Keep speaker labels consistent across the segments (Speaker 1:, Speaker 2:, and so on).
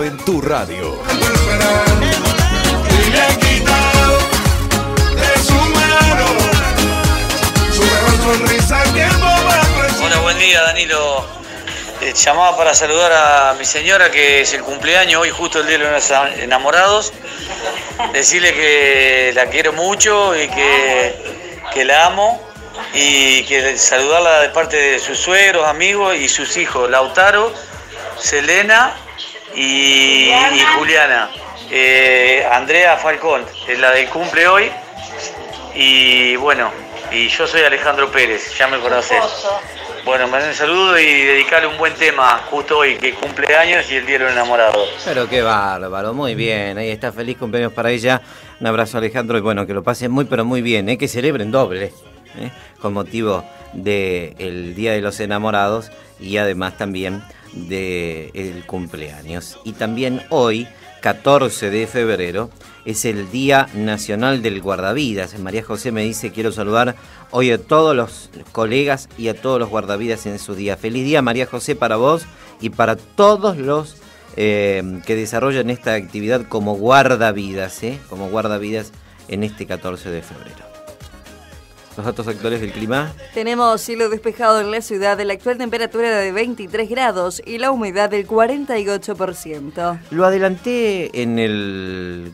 Speaker 1: en tu radio.
Speaker 2: Hola, buen día Danilo. Eh, llamaba para saludar a mi señora que es el cumpleaños, hoy justo el día de los enamorados. Decirle que la quiero mucho y que, que la amo y que saludarla de parte de sus suegros, amigos y sus hijos, Lautaro, Selena y, Juliana. Eh, Andrea Falcón es la del cumple hoy. Y bueno, y yo soy Alejandro Pérez, ya me conocen Bueno, me un saludo y dedicarle un buen tema justo hoy, que cumple años y el Día de los Enamorados. Pero qué bárbaro, muy bien, ahí está, feliz cumpleaños para ella. Un abrazo Alejandro y bueno, que lo pasen muy pero muy bien, ¿eh? que celebren doble, ¿eh? con motivo del Día de los Enamorados y además también del cumpleaños. Y también hoy, 14 de febrero, es el Día Nacional del Guardavidas. María José me dice, quiero saludar hoy a todos los colegas y a todos los guardavidas en su día. Feliz día, María José, para vos y para todos los eh, que desarrollan esta actividad como guardavidas, ¿eh? como guardavidas en este 14 de febrero los datos actuales del clima. Tenemos cielo despejado en la ciudad, la actual temperatura de 23 grados y la humedad del 48%. Lo adelanté en el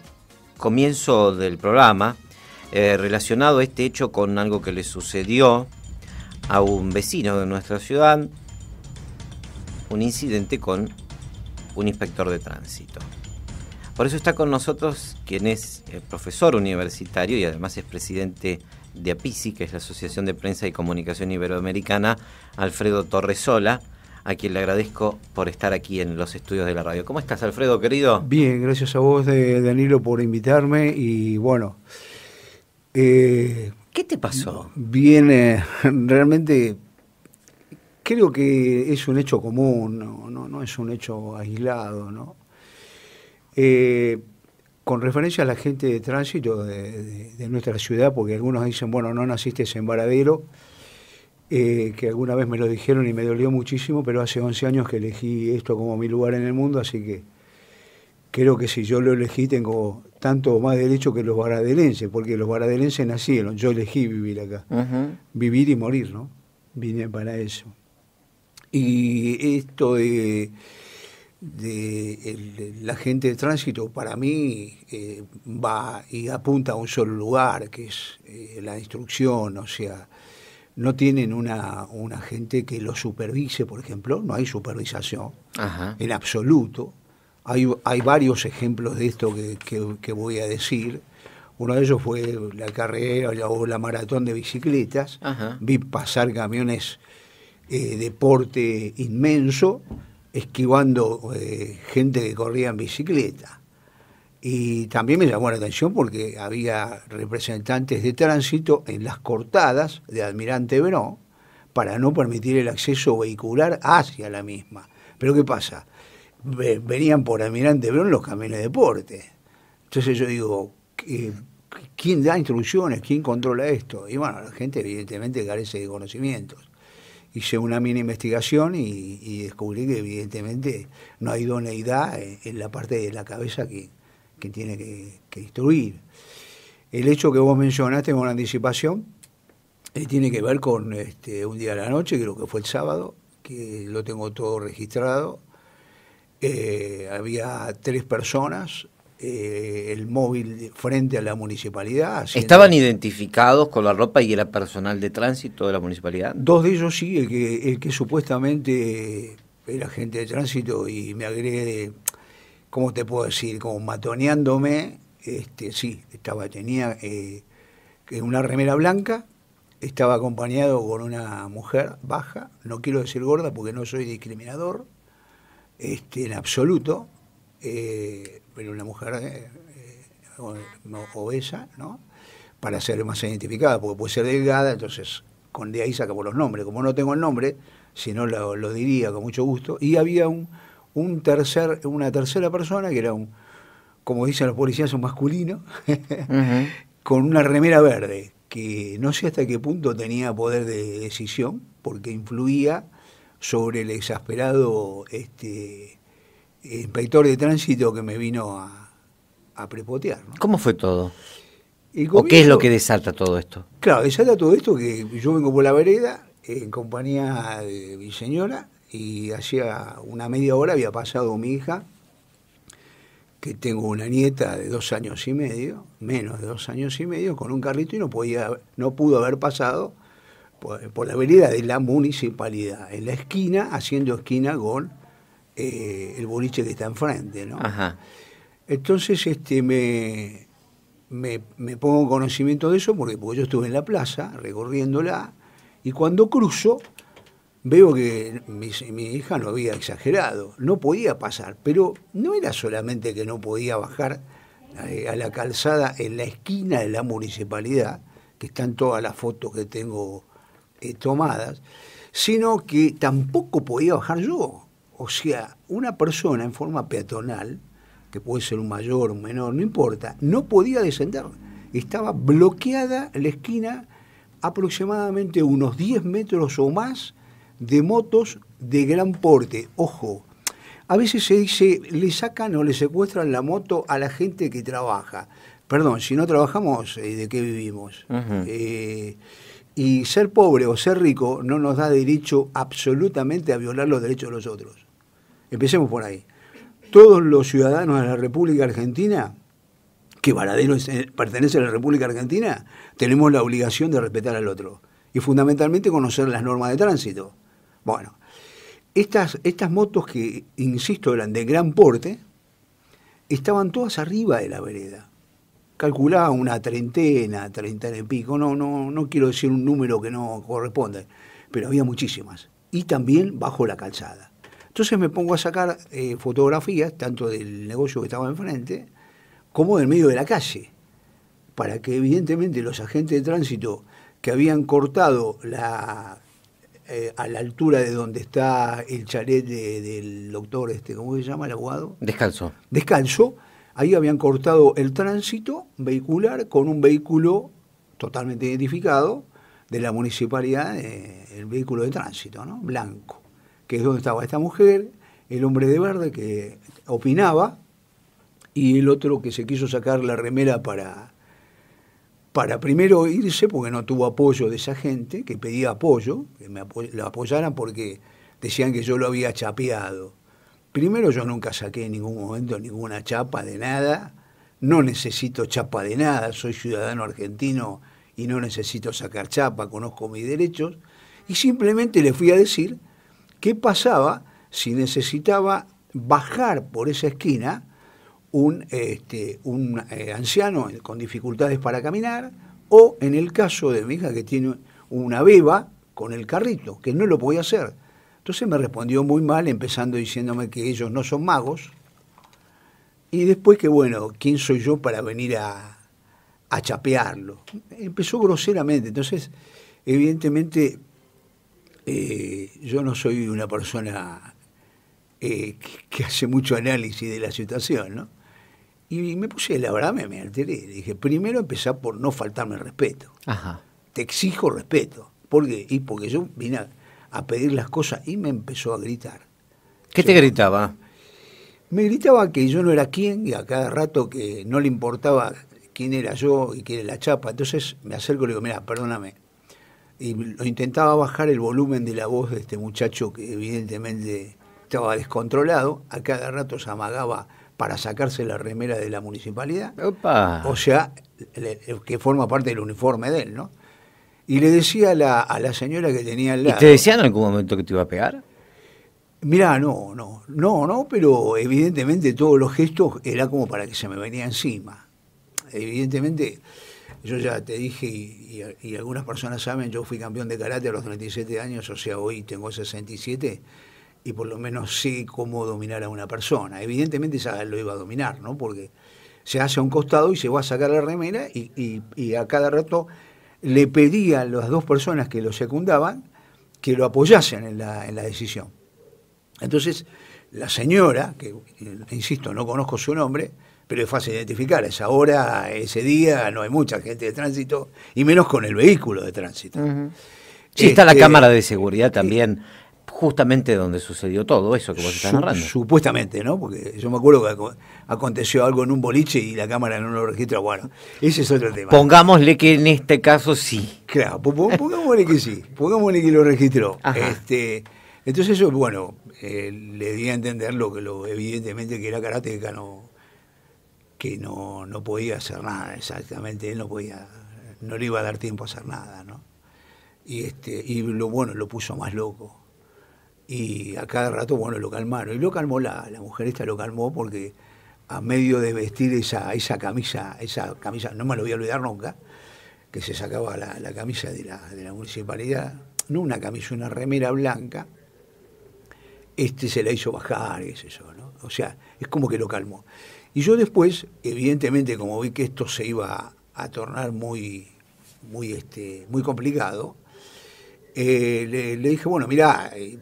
Speaker 2: comienzo del programa, eh, relacionado relacionado este hecho con algo que le sucedió a un vecino de nuestra ciudad, un incidente con un inspector de tránsito. Por eso está con nosotros quien es eh, profesor universitario y además es presidente de APICI, que es la Asociación de Prensa y Comunicación Iberoamericana, Alfredo Torresola, a quien le agradezco por estar aquí en los estudios de la radio. ¿Cómo estás, Alfredo, querido?
Speaker 1: Bien, gracias a vos, Danilo, por invitarme y bueno. Eh, ¿Qué te pasó? Bien, realmente creo que es un hecho común, no, es un hecho aislado, ¿no? Eh, con referencia a la gente de tránsito de, nuestra ciudad, porque algunos dicen, bueno, no naciste en Varadero, eh, que alguna vez me lo dijeron y me dolió muchísimo, pero hace 11 años que elegí esto como mi lugar en el mundo, así que creo que si yo lo elegí tengo tanto más derecho que los varadelenses, porque los varadelenses nacieron, yo elegí vivir acá, vivir y morir, ¿no? Vine para eso. Y esto de de la gente de tránsito para mí eh, va y apunta a un solo lugar, que es eh, la instrucción, o sea, no tienen una, gente que lo supervise, por ejemplo, no hay supervisación en absoluto. Hay, varios ejemplos de esto que, voy a decir. Uno de ellos fue la carrera o la, maratón de bicicletas. Vi pasar camiones deporte eh, de porte inmenso esquivando eh, gente que corría en bicicleta. Y también me llamó la atención porque había representantes de tránsito en las cortadas de Almirante Verón para no permitir el acceso vehicular hacia la misma. Pero ¿qué pasa? Venían por Almirante Verón los camiones de deporte. Entonces yo digo, ¿quién da instrucciones? ¿Quién controla esto? Y bueno, la gente evidentemente carece de conocimientos hice una mini investigación y, descubrí que evidentemente no hay idoneidad en, la parte de la cabeza que, tiene que, instruir. El hecho que vos mencionaste una anticipación eh, tiene que ver con este, un día de la noche, creo que fue el sábado, que lo tengo todo registrado. Eh, había tres personas eh, el móvil frente a la municipalidad. ¿Estaban
Speaker 2: identificados con la ropa y era personal de tránsito de la municipalidad?
Speaker 1: Dos de ellos sí, el que, que supuestamente era agente de tránsito y me agregué, ¿cómo te puedo decir? Como matoneándome, este, sí, estaba, tenía eh, una remera blanca, estaba acompañado con una mujer baja, no quiero decir gorda porque no soy discriminador, este, en absoluto. Eh, pero una mujer eh, eh, obesa, ¿no? Para ser más identificada, porque puede ser delgada, entonces con de ahí sacamos los nombres. Como no tengo el nombre, si no lo, diría con mucho gusto. Y había un, un tercer, una tercera persona que era un, como dicen los policías, un masculino, con una remera verde, que no sé hasta qué punto tenía poder de decisión, porque influía sobre el exasperado este, inspector de tránsito que me vino a, prepotear.
Speaker 2: ¿Cómo fue todo? ¿O qué es lo que desata todo esto?
Speaker 1: Claro, desata todo esto que yo vengo por la vereda en compañía de mi señora y hacía una media hora había pasado mi hija, que tengo una nieta de dos años y medio, menos de dos años y medio, con un carrito y no, podía, no pudo haber pasado por, por la vereda de la municipalidad, en la esquina, haciendo esquina con eh, el boliche que está enfrente, ¿no? Entonces este, me, me, pongo en conocimiento de eso porque, yo estuve en la plaza recorriéndola y cuando cruzo veo que mi, hija no había exagerado, no podía pasar, pero no era solamente que no podía bajar eh, a la calzada en la esquina de la municipalidad, que están todas las fotos que tengo eh, tomadas, sino que tampoco podía bajar yo. O sea, una persona en forma peatonal, que puede ser un mayor, un menor, no importa, no podía descender. Estaba bloqueada la esquina aproximadamente unos 10 metros o más de motos de gran porte. Ojo, a veces se dice, le sacan o le secuestran la moto a la gente que trabaja. Perdón, si no trabajamos, eh, ¿de qué vivimos? Eh, y ser pobre o ser rico no nos da derecho absolutamente a violar los derechos de los otros. Empecemos por ahí. Todos los ciudadanos de la República Argentina, que Varadero eh, pertenece a la República Argentina, tenemos la obligación de respetar al otro y fundamentalmente conocer las normas de tránsito. Bueno, estas, estas motos que, insisto, eran de gran porte, estaban todas arriba de la vereda. Calculaba una treintena, treintena y pico, no, no, no quiero decir un número que no corresponde, pero había muchísimas. Y también bajo la calzada. Entonces me pongo a sacar eh, fotografías, tanto del negocio que estaba enfrente, como del medio de la calle, para que evidentemente los agentes de tránsito que habían cortado eh, a la altura de donde está el chalet del doctor, este, ¿cómo se llama el abogado? Descanso. Descanso, ahí habían cortado el tránsito vehicular con un vehículo totalmente identificado de la municipalidad, eh, el vehículo de tránsito, ¿no? Blanco que es donde estaba esta mujer, el hombre de verde que opinaba y el otro que se quiso sacar la remera para, para primero irse, porque no tuvo apoyo de esa gente, que pedía apoyo, que me apoyaran porque decían que yo lo había chapeado. Primero yo nunca saqué en ningún momento ninguna chapa de nada, no necesito chapa de nada, soy ciudadano argentino y no necesito sacar chapa, conozco mis derechos, y simplemente le fui a decir ¿Qué pasaba si necesitaba bajar por esa esquina un, este, eh, anciano con dificultades para caminar o en el caso de mi hija que tiene una beba con el carrito, que no lo podía hacer? Entonces me respondió muy mal empezando diciéndome que ellos no son magos y después que bueno, ¿quién soy yo para venir a, a chapearlo? Empezó groseramente, entonces evidentemente eh, yo no soy una persona eh, que, hace mucho análisis de la situación, ¿no? Y, me puse, la verdad, me, me alteré. Dije, primero empezar por no faltarme el respeto. Te exijo respeto. ¿Por Y porque yo vine a, pedir las cosas y me empezó a gritar. ¿Qué te
Speaker 2: gritaba?
Speaker 1: Me gritaba que yo no era quien y a cada rato que no le importaba quién era yo y quién era la chapa. Entonces me acerco y le digo, mira, perdóname, y intentaba bajar el volumen de la voz de este muchacho que evidentemente estaba descontrolado, a cada rato se amagaba para sacarse la remera de la municipalidad, o sea, que forma parte del uniforme de él, ¿no? Y le decía a la, a la señora que tenía al lado... ¿Y te decían
Speaker 2: en algún momento que te iba a pegar?
Speaker 1: Mirá, no, no, no, no, pero evidentemente todos los gestos era como para que se me venía encima. Evidentemente yo ya te dije, y, algunas personas saben, yo fui campeón de karate a los 37 años, o sea, hoy tengo 67, y por lo menos sé cómo dominar a una persona. Evidentemente esa lo iba a dominar, ¿no? Porque se hace a un costado y se va a sacar la remera, y, a cada rato le pedía a las dos personas que lo secundaban que lo apoyasen en la decisión. Entonces, la señora, que insisto, no conozco su nombre, pero es fácil identificar. Es ahora, ese día, no hay mucha gente de tránsito, y menos con el vehículo de tránsito.
Speaker 2: ¿Y está la este, cámara de seguridad eh, también,
Speaker 1: justamente donde sucedió todo eso que vos estás narrando. Supuestamente, ¿no? Porque yo me acuerdo que aconteció algo en un boliche y la cámara no lo registra. Bueno, ese es otro tema. Pongámosle que en este caso sí. Claro, pongámosle que sí, pongámosle que lo registró. Este, entonces yo, bueno, eh, le di a entender lo que lo, evidentemente que era karateca, no, que no, podía hacer nada exactamente, él no podía, no le iba a dar tiempo a hacer nada, ¿no? Y, este, y lo bueno, lo puso más loco. Y a cada rato, bueno, lo calmaron. Y lo calmó la, la mujer esta, lo calmó porque a medio de vestir esa, esa camisa, esa camisa, no me lo voy a olvidar nunca, que se sacaba la, camisa de la, de la municipalidad, no una camisa, una remera blanca, este se la hizo bajar, qué sé ¿no? O sea, es como que lo calmó. Y yo después, evidentemente, como vi que esto se iba a, tornar muy, muy, este, muy complicado, eh, le, dije, bueno, mirá, eh,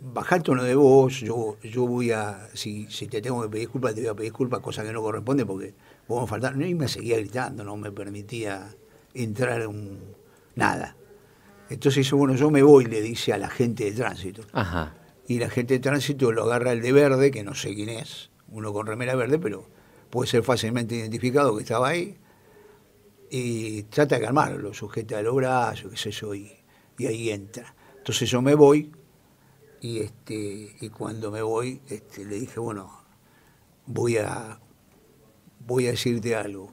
Speaker 1: bajá el tono de voz, yo, yo voy a, si, te tengo que pedir disculpas, te voy a pedir disculpas, cosa que no corresponde porque vos me faltar. Y me seguía gritando, no me permitía entrar en nada. Entonces dice, bueno, yo me voy, le dice a la gente de tránsito. Y la gente de tránsito lo agarra el de verde, que no sé quién es, uno con remera verde, pero puede ser fácilmente identificado que estaba ahí, y trata de calmarlo, sujeta a los brazos, qué sé yo, y, ahí entra. Entonces yo me voy, y, este, y cuando me voy este, le dije, bueno, voy a, voy a decirte algo.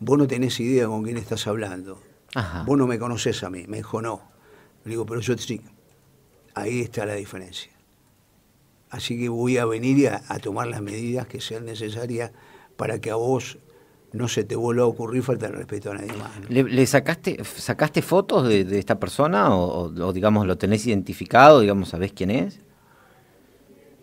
Speaker 1: Vos no tenés idea con quién estás hablando. Vos no me conoces a mí. Me dijo, no. Le digo, pero yo sí. Ahí está la diferencia. Así que voy a venir a, tomar las medidas que sean necesarias para que a vos no se te vuelva a ocurrir falta de respeto a nadie más.
Speaker 2: ¿Le, sacaste sacaste fotos de, esta persona o, digamos lo tenés identificado, digamos sabés quién es?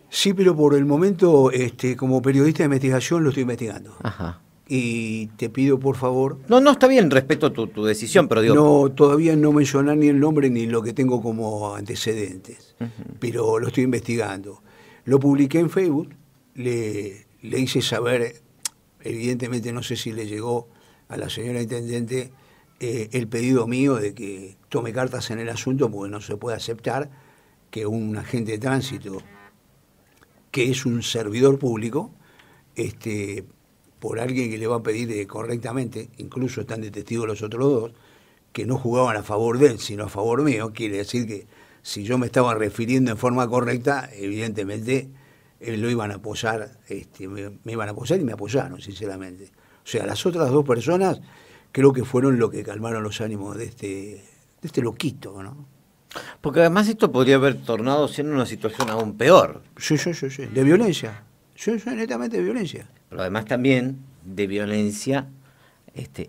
Speaker 1: Sí, pero por el momento este, como periodista de investigación lo estoy investigando. Ajá. Y te pido por favor... No, no, está bien, respeto
Speaker 2: tu, tu decisión, pero digo... No,
Speaker 1: todavía no mencionar ni el nombre ni lo que tengo como antecedentes, pero lo estoy investigando. Lo publiqué en Facebook, le, le hice saber, evidentemente no sé si le llegó a la señora intendente eh, el pedido mío de que tome cartas en el asunto, porque no se puede aceptar que un agente de tránsito, que es un servidor público, este, por alguien que le va a pedir eh, correctamente, incluso están de los otros dos, que no jugaban a favor de él, sino a favor mío, quiere decir que si yo me estaba refiriendo en forma correcta, evidentemente eh, lo iban a apoyar, este, me, iban a apoyar y me apoyaron, sinceramente. O sea, las otras dos personas creo que fueron lo que calmaron los ánimos de este, de este loquito, ¿no? Porque además esto podría haber tornado siendo una situación aún peor. Sí, sí, sí, sí. De violencia. Sí, sí, netamente de violencia.
Speaker 2: Pero además también de violencia, este,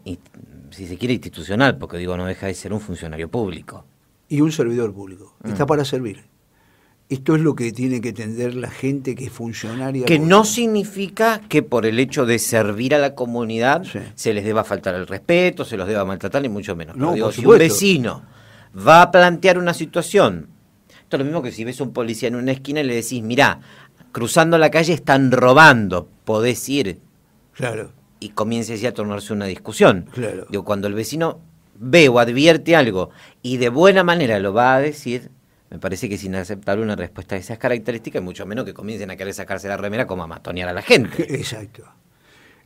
Speaker 2: si se quiere, institucional, porque digo, no deja de ser un funcionario público
Speaker 1: y un servidor público. Está mm. para servir. Esto es lo que tiene que entender la gente que es funcionaria. Que no
Speaker 2: significa que por el hecho de servir a la comunidad se les deba faltar el respeto, se los deba maltratar, ni mucho menos. No, digo, si un vecino va a plantear una situación, esto es lo mismo que si ves a un policía en una esquina y le decís, mirá, cruzando la calle están robando, podés ir. Claro. Y comienza así a tornarse una discusión. Claro. Digo, cuando el vecino ve o advierte algo y de buena manera lo va a decir, me parece que sin aceptar una respuesta de esas características, mucho menos que comiencen a querer sacarse la remera como a matonear a la
Speaker 1: gente. Exacto.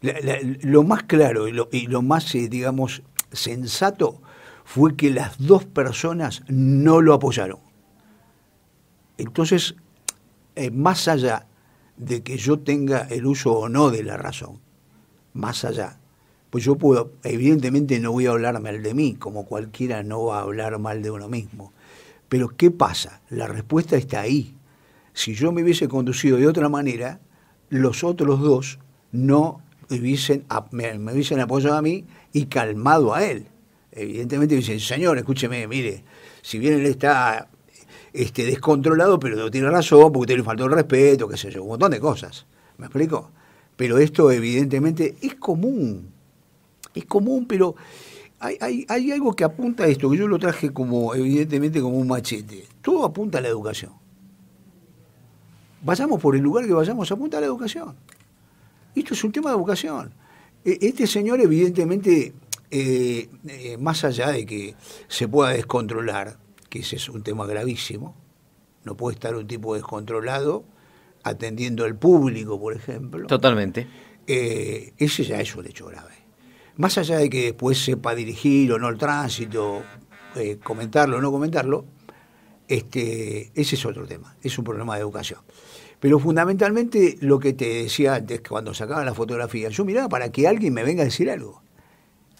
Speaker 1: lo más claro y lo, más, eh, digamos, sensato fue que las dos personas no lo apoyaron. Entonces, eh, más allá de que yo tenga el uso o no de la razón, más allá pues yo puedo, evidentemente no voy a hablar mal de mí, como cualquiera no va a hablar mal de uno mismo. Pero ¿qué pasa? La respuesta está ahí. Si yo me hubiese conducido de otra manera, los otros dos no hubiesen, me, hubiesen apoyado a mí y calmado a él. Evidentemente dicen, señor, escúcheme, mire, si bien él está este, descontrolado, pero no tiene razón porque usted le faltó el respeto, qué sé yo, un montón de cosas. ¿Me explico? Pero esto evidentemente es común es común, pero hay, algo que apunta a esto, que yo lo traje como, evidentemente, como un machete. Todo apunta a la educación. Vayamos por el lugar que vayamos, apunta a la educación. Esto es un tema de educación. E, este señor, evidentemente, eh, eh, más allá de que se pueda descontrolar, que ese es un tema gravísimo, no puede estar un tipo descontrolado atendiendo al público, por ejemplo. Totalmente. Eh, ese ya es un hecho grave más allá de que después sepa dirigir o no el tránsito, eh, comentarlo o no comentarlo, este, ese es otro tema, es un problema de educación. Pero fundamentalmente lo que te decía antes, cuando sacaban la fotografía, yo miraba para que alguien me venga a decir algo.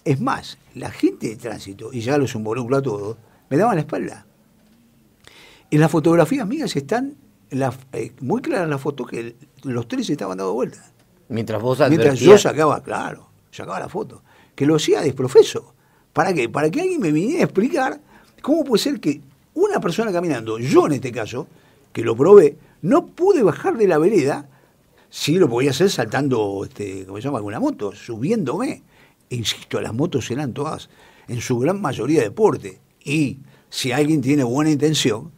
Speaker 1: Es más, la gente de tránsito, y ya los volúculo a todos, me daban la espalda. En las fotografías mías están eh, muy claras las fotos que los tres estaban dando vueltas. Mientras vos Mientras yo sacaba, claro sacaba la foto, que lo hacía desprofeso. ¿Para qué? Para que alguien me viniera a explicar cómo puede ser que una persona caminando, yo en este caso, que lo probé, no pude bajar de la vereda, si lo podía hacer saltando, este, ¿cómo se llama?, alguna moto, subiéndome. insisto, las motos eran todas, en su gran mayoría, deporte. Y si alguien tiene buena intención,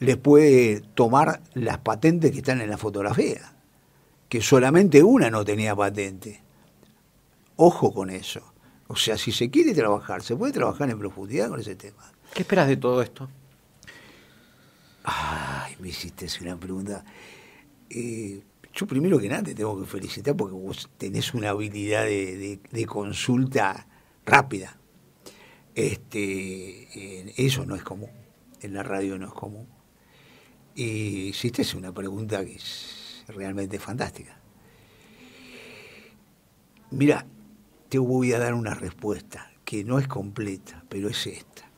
Speaker 1: les puede tomar las patentes que están en la fotografía, que solamente una no tenía patente. Ojo con eso. O sea, si se quiere trabajar, se puede trabajar en profundidad con ese tema. ¿Qué esperas de todo esto? Ay, me hiciste una pregunta. Eh, yo primero que nada te tengo que felicitar porque vos tenés una habilidad de, consulta rápida. Este, eso no es común. En la radio no es común. Y hiciste una pregunta que es realmente fantástica. Mira, te voy a dar una respuesta que no es completa, pero es esta.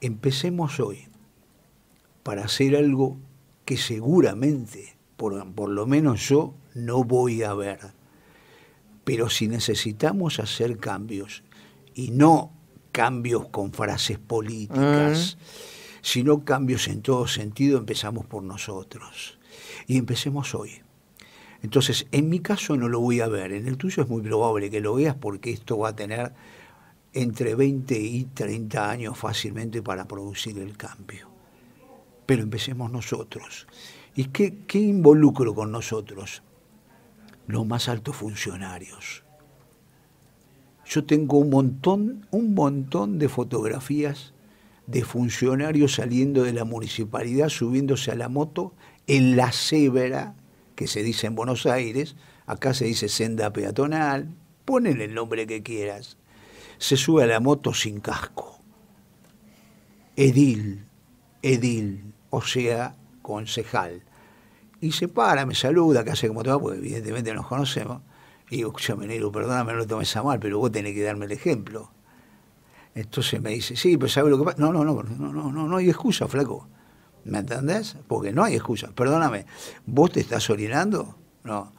Speaker 1: Empecemos hoy para hacer algo que seguramente, por, lo menos yo, no voy a ver. Pero si necesitamos hacer cambios, y no cambios con frases políticas, mm. sino cambios en todo sentido, empezamos por nosotros. Y empecemos hoy. Entonces, en mi caso no lo voy a ver, en el tuyo es muy probable que lo veas porque esto va a tener entre 20 y 30 años fácilmente para producir el cambio. Pero empecemos nosotros. ¿Y qué, qué involucro con nosotros? Los más altos funcionarios. Yo tengo un montón, un montón de fotografías de funcionarios saliendo de la municipalidad, subiéndose a la moto en la cebra que se dice en Buenos Aires, acá se dice senda peatonal, ponen el nombre que quieras. Se sube a la moto sin casco. Edil, edil, o sea, concejal. Y se para, me saluda, que hace como te va, porque evidentemente nos conocemos. Y digo, escúchame, negro, perdóname, no lo tomes a mal, pero vos tenés que darme el ejemplo. Entonces me dice, sí, pero ¿sabes lo que pasa? No, no, no, no, no, no, no hay excusa, flaco. ¿Me entendés? Porque no hay excusas. Perdóname, ¿vos te estás orinando? No.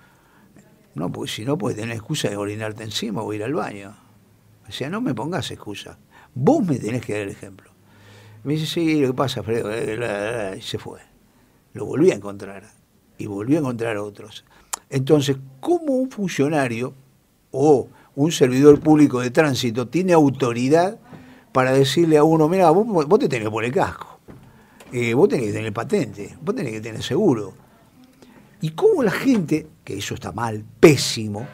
Speaker 1: No, porque si no, puedes tener excusa de orinarte encima o ir al baño. O sea, no me pongas excusas. Vos me tenés que dar el ejemplo. Me dice, sí, lo que pasa, Fredo, y se fue. Lo volví a encontrar. Y volví a encontrar a otros. Entonces, ¿cómo un funcionario o un servidor público de tránsito tiene autoridad para decirle a uno, mira, vos, te tenés que poner casco? Eh, vos tenés que tener patente, vos tenés que tener seguro. Y cómo la gente, que eso está mal, pésimo,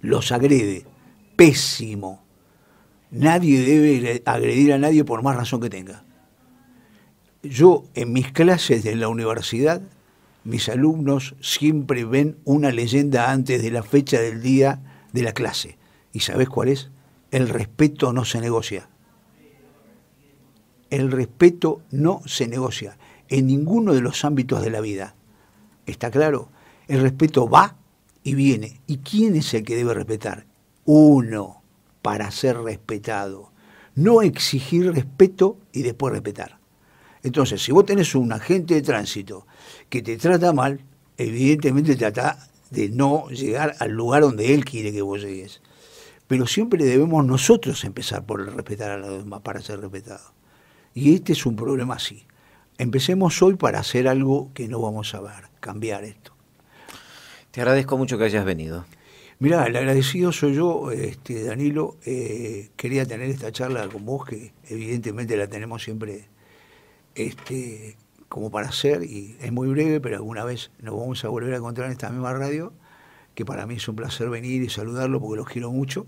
Speaker 1: los agrede, pésimo. Nadie debe agredir a nadie por más razón que tenga. Yo en mis clases de la universidad, mis alumnos siempre ven una leyenda antes de la fecha del día de la clase. ¿Y sabés cuál es? El respeto no se negocia. El respeto no se negocia en ninguno de los ámbitos de la vida. ¿Está claro? El respeto va y viene. ¿Y quién es el que debe respetar? Uno, para ser respetado. No exigir respeto y después respetar. Entonces, si vos tenés un agente de tránsito que te trata mal, evidentemente trata de no llegar al lugar donde él quiere que vos llegues. Pero siempre debemos nosotros empezar por respetar a los demás para ser respetados. Y este es un problema así. Empecemos hoy para hacer algo que no vamos a ver, cambiar esto. Te agradezco
Speaker 2: mucho que hayas venido.
Speaker 1: Mirá, el agradecido soy yo, este, Danilo. Eh, quería tener esta charla con vos, que evidentemente la tenemos siempre este, como para hacer, y es muy breve, pero alguna vez nos vamos a volver a encontrar en esta misma radio, que para mí es un placer venir y saludarlo porque los quiero mucho.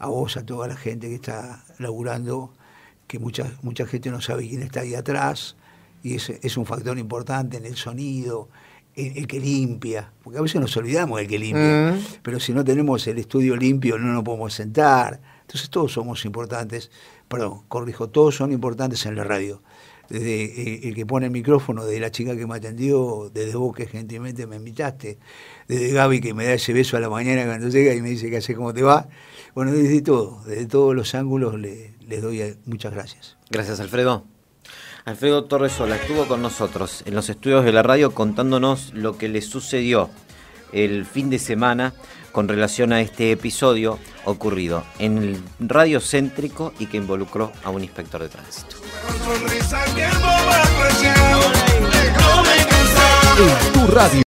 Speaker 1: A vos, a toda la gente que está laburando que mucha, mucha gente no sabe quién está ahí atrás, y es, es un factor importante en el sonido, en el, que limpia, porque a veces nos olvidamos del que limpia, mm. pero si no tenemos el estudio limpio no nos podemos sentar, entonces todos somos importantes, perdón, corrijo, todos son importantes en la radio, desde eh, el, que pone el micrófono, desde la chica que me atendió, desde vos que gentilmente me invitaste, desde Gaby que me da ese beso a la mañana cuando llega y me dice que hace cómo te va, bueno, desde todo, desde todos los ángulos le les doy eh, muchas gracias.
Speaker 2: Gracias, Alfredo. Alfredo Torresola estuvo con nosotros en los estudios de la radio contándonos lo que le sucedió el fin de semana con relación a este episodio ocurrido en el radio céntrico y que involucró a un inspector de tránsito.